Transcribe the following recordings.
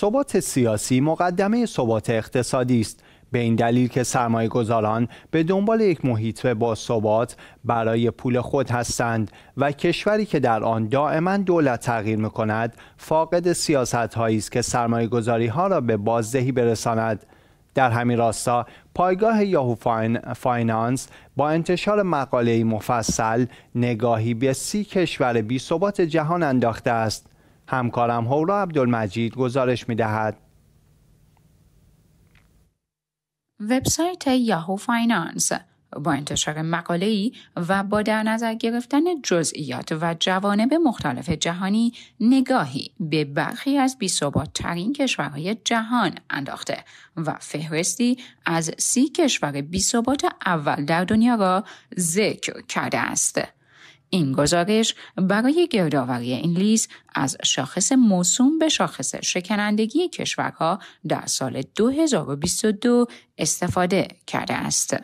ثبات سیاسی مقدمه ثبات اقتصادی است به این دلیل که سرمایه گذاران به دنبال یک محیط با ثبات برای پول خود هستند و کشوری که در آن دائما دولت تغییر می کند فاقد سیاست هایی است که سرمایه گذاری ها را به بازدهی برساند در همین راستا پایگاه یاهو فاین، فاینانس با انتشار مقاله مفصل نگاهی به سی کشور بی ثبات جهان انداخته است همکارم هورا عبدالمجید گزارش می دهد. وبسایت یاهو فاینانس با انتشار مقاله‌ای و با در نظر گرفتن جزئیات و جوانب مختلف جهانی نگاهی به برخی از ترین کشورهای جهان انداخته و فهرستی از سی کشور بیثبات اول در دنیا را ذکر کرده است. این گزارش برای گردآوری این لیز از شاخص موسوم به شاخص شکنندگی کشورها در سال 2022 استفاده کرده است.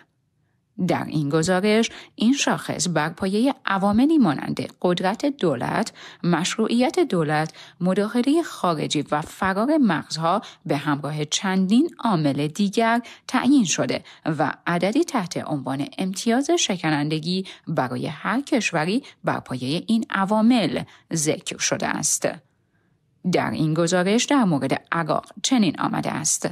در این گزارش این شاخص بر پایه عواملی مانند قدرت دولت مشروعیت دولت مداخله خارجی و فرار مغزها به همراه چندین عامل دیگر تعیین شده و عددی تحت عنوان امتیاز شکنندگی برای هر کشوری بر پایه این عوامل ذکر شده است در این گزارش در مورد عراق چنین آمده است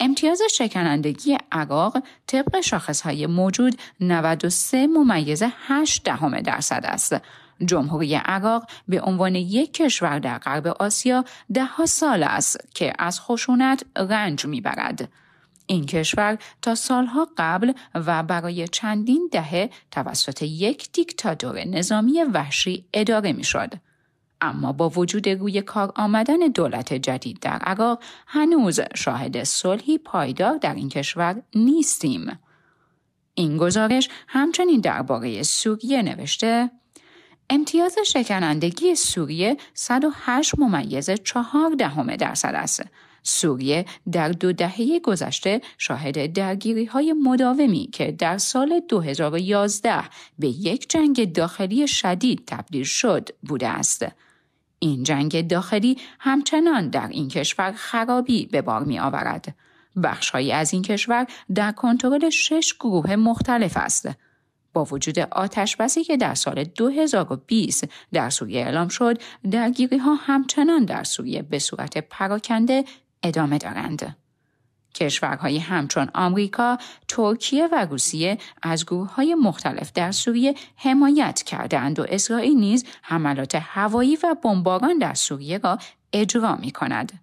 امتیاز شکنندگی عراق طبق شاخصهای موجود 93 ممیز 8 دهم درصد است. جمهوری عراق به عنوان یک کشور در غرب آسیا دهها سال است که از خشونت رنج میبرد. این کشور تا سالها قبل و برای چندین دهه توسط یک دیکتاتور نظامی وحشی اداره میشد. اما با وجود روی کار آمدن دولت جدید در عراق هنوز شاهد صلحی پایدار در این کشور نیستیم. این گزارش همچنین درباره سوریه نوشته امتیاز شکنندگی سوریه 108 ممیز 4 درصد است. سوریه در دو دهه گذشته شاهد درگیری های مداومی که در سال 2011 به یک جنگ داخلی شدید تبدیل شد بوده است. این جنگ داخلی همچنان در این کشور خرابی به بار می آورد. بخشهایی از این کشور در کنترل شش گروه مختلف است. با وجود آتش بسی که در سال 2020 در سوریه اعلام شد، درگیری ها همچنان در سوریه به صورت پراکنده ادامه دارند. کشورهایی همچون آمریکا، ترکیه و روسیه از گروه های مختلف در سوریه حمایت کردند و اسرائیل نیز حملات هوایی و بمباران در سوریه را اجرا می کند.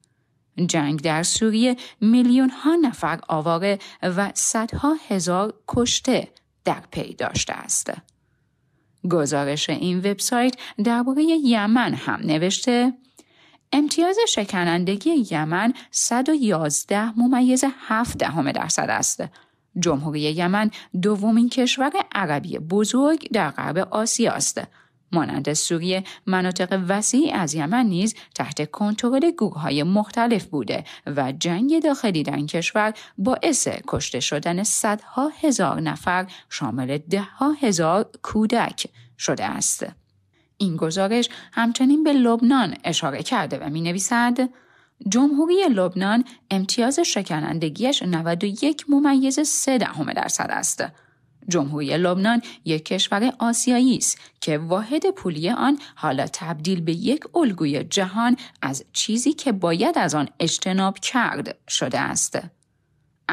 جنگ در سوریه میلیون ها نفر آواره و صدها هزار کشته در پی داشته است. گزارش این وبسایت درباره یمن هم نوشته امتیاز شکنندگی یمن 111 ممیز 7 دهم درصد است. جمهوری یمن دومین کشور عربی بزرگ در غرب آسیا است. مانند سوریه مناطق وسیعی از یمن نیز تحت کنترل های مختلف بوده و جنگ داخلی در این کشور باعث کشته شدن صدها هزار نفر شامل ها هزار کودک شده است. این گزارش همچنین به لبنان اشاره کرده و می نویسد جمهوری لبنان امتیاز شکنندگیش 91 ممیز 3 دهم درصد است. جمهوری لبنان یک کشور آسیایی است که واحد پولی آن حالا تبدیل به یک الگوی جهان از چیزی که باید از آن اجتناب کرد شده است.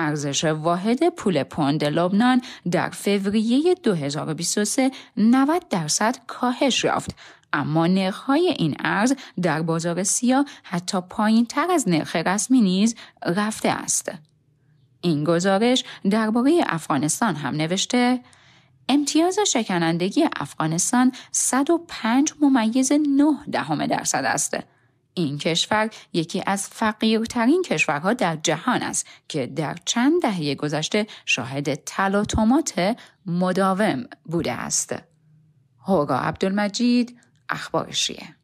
ارزش واحد پول پوند لبنان در فوریه 2023 90 درصد کاهش یافت اما نرخهای این ارز در بازار سیاه حتی پایین تر از نرخ رسمی نیز رفته است. این گزارش درباره افغانستان هم نوشته امتیاز شکنندگی افغانستان 105 ممیز 9 دهم درصد است. این کشور یکی از فقیرترین کشورها در جهان است که در چند دهه گذشته شاهد تلاطمات مداوم بوده است. هوگا عبدالمجید اخبارشیه